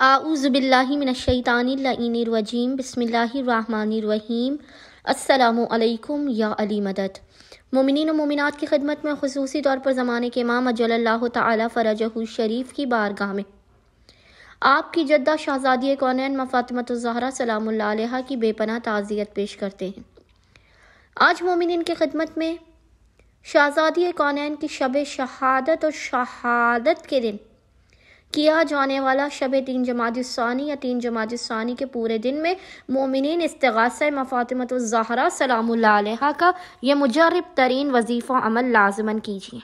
باللہ من الشیطان اللّین الرجیم بسم اللہ الرحمٰن الرحیم السلام علیکم یا علی مدد مومنین و مومنات کی خدمت میں خصوصی طور پر زمانے کے امام اجل اللہ تعالیٰ فرجہ الشریف کی بارگاہ میں آپ کی جدہ شہزادی کونین مفاطمۃ الزہرہ سلام اللہ علیہ کی بے پناہ تعزیت پیش کرتے ہیں آج مومنین کی خدمت میں شہزادی کونین کی شب شہادت اور شہادت کے دن کیا جانے والا شب تین جماعت ثانی یا تین جماعت ثانی کے پورے دن میں مومنین استغاثہ مفاطمت الظہرا سلام اللہ علیہ کا یہ مجرب ترین وظیفہ عمل لازمن کیجیے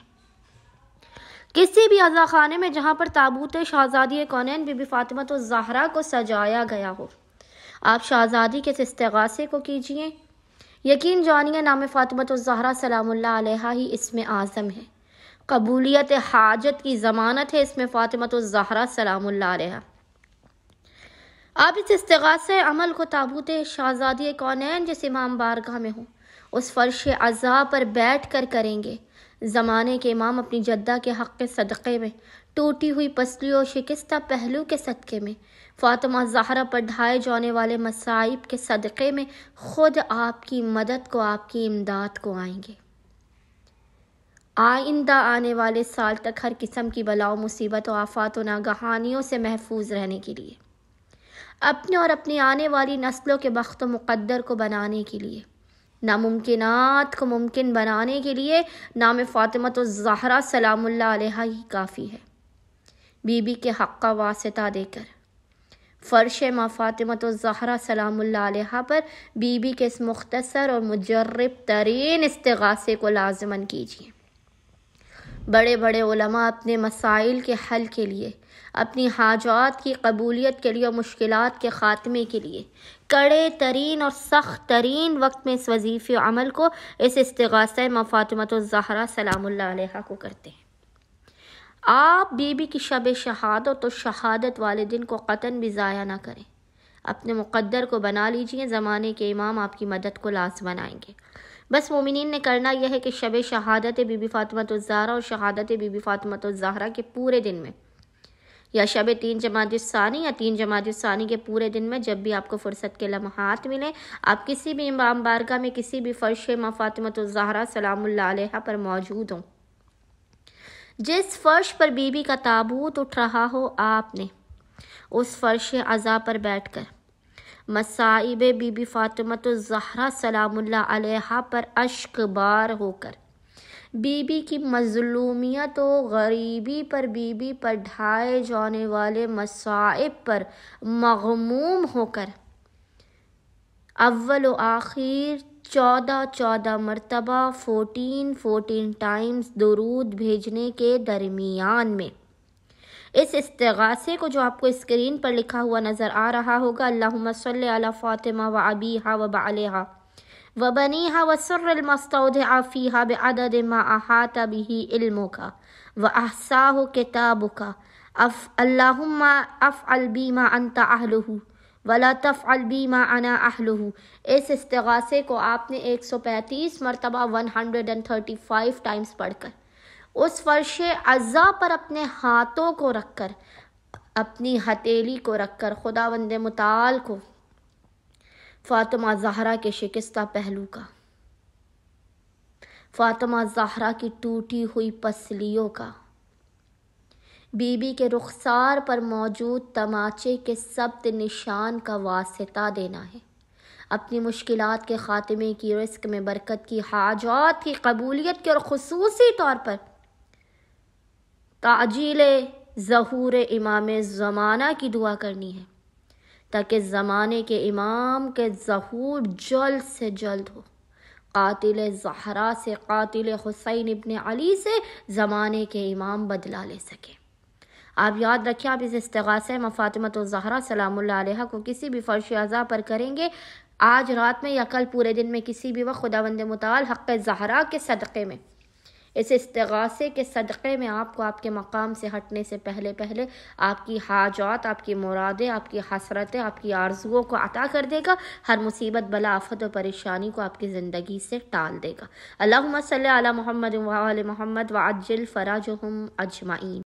کسی بھی عزا خانے میں جہاں پر تابوت شہزادی کونین بی بی فاطمت الظہرا کو سجایا گیا ہو آپ شہزادی کے اس کو کیجیے یقین جانی نام فاطمت الظہر سلام اللہ علیہ ہی اس میں اعظم ہے قبولیت حاجت کی ضمانت ہے اس میں فاطمہ زہرہ سلام اللہ آپ اس رہتغاث عمل کو تابوت شہزادی کونین جس امام بارگاہ میں ہوں اس فرش عزا پر بیٹھ کر کریں گے زمانے کے امام اپنی جدہ کے حق کے صدقے میں ٹوٹی ہوئی پسلیوں اور شکستہ پہلو کے صدقے میں فاطمہ زہرہ پر ڈھائے جانے والے مصائب کے صدقے میں خود آپ کی مدد کو آپ کی امداد کو آئیں گے آئندہ آنے والے سال تک ہر قسم کی بلاؤ مصیبت و آفات و ناگہانیوں سے محفوظ رہنے کے لیے اپنے اور اپنی آنے والی نسلوں کے بخت و مقدر کو بنانے کے لیے ناممکنات کو ممکن بنانے کے لیے نام فاطمت و زہرہ سلام اللہ علیہ ہی کافی ہے بی بی کے حق کا واسطہ دے کر فرش ما فاطمت و زہرہ سلام اللہ علیہ پر بی بی کے اس مختصر اور مجرب ترین استغاثے کو لازمن کیجیے بڑے بڑے علماء اپنے مسائل کے حل کے لیے اپنی حاجات کی قبولیت کے لیے اور مشکلات کے خاتمے کے لیے کڑے ترین اور سخت ترین وقت میں اس وظیف عمل کو اس استغاثہ مفاطمت وظہرا سلام اللہ علیہ کو کرتے ہیں آپ بی بی کی شب شہادت اور شہادت والے دن کو قطن بھی ضائع نہ کریں اپنے مقدر کو بنا لیجئے زمانے کے امام آپ کی مدد کو لاز بنائیں گے بس مومنین نے کرنا یہ ہے کہ شب شہادت بی بی تو زہرہ اور شہادت بی بی تو زہرہ کے پورے دن میں یا شب تین جماعت السانی یا تین جماعت السانی کے پورے دن میں جب بھی آپ کو فرصت کے لمحات ملیں آپ کسی بھی امام بارکہ میں کسی بھی فرش فاطمہ فاطمت زہرہ سلام اللہ علیہ پر موجود ہوں جس فرش پر بی بی کا تابوت اٹھ رہا ہو آپ نے اس فرش عذا پر بیٹھ کر مصائب بی بی فاطمت تو زہرہ سلام اللہ علیہ پر اشک بار ہو کر بی بی کی مظلومیت و غریبی پر بی بی پر ڈھائے جانے والے مصائب پر مغموم ہو کر اول و آخر چودہ چودہ مرتبہ فورٹین فورٹین ٹائمز درود بھیجنے کے درمیان میں اس استغاثے کو جو آپ کو اسکرین پر لکھا ہوا نظر آ رہا ہوگا اللہ صلی علی فاطمہ و ابیحا و با علّہ و بنی وسرود افیہ با ما اب ہی علم و کا و احسا و کتاب کا اف اللہ اف البیما انطا و لطف البیما انا اس استغاثے کو آپ نے ایک سو پینتیس مرتبہ one hundred and thirty five times پڑھ کر اس فرش عزا پر اپنے ہاتھوں کو رکھ کر اپنی ہتیلی کو رکھ کر خدا بند مطال کو فاطمہ زہرا کے شکستہ پہلو کا فاطمہ زہرا کی ٹوٹی ہوئی پسلیوں کا بی بی کے رخسار پر موجود تماچے کے سبت نشان کا واسطہ دینا ہے اپنی مشکلات کے خاتمے کی رسک میں برکت کی حاجات کی قبولیت کی اور خصوصی طور پر تعجیل ظہور امام زمانہ کی دعا کرنی ہے تاکہ زمانے کے امام کے ظہور جلد سے جلد ہو قاتل زہرا سے قاتل حسین ابن علی سے زمانے کے امام بدلا لے سکے آپ یاد رکھیں آپ اس استغاثہ مفاطمت و زہرہ سلام اللہ علیہ کو کسی بھی فرش اعضاء پر کریں گے آج رات میں یا کل پورے دن میں کسی بھی وقت خدا بند مطالع زہرا کے صدقے میں اس استغاثے کے صدقے میں آپ کو آپ کے مقام سے ہٹنے سے پہلے پہلے آپ کی حاجات آپ کی مرادیں آپ کی حسرتیں آپ کی آرزوؤں کو عطا کر دے گا ہر مصیبت بلا آفت و پریشانی کو آپ کی زندگی سے ٹال دے گا اللہ صلی علی محمد وا محمد وعجل فراجہم جو اجمعین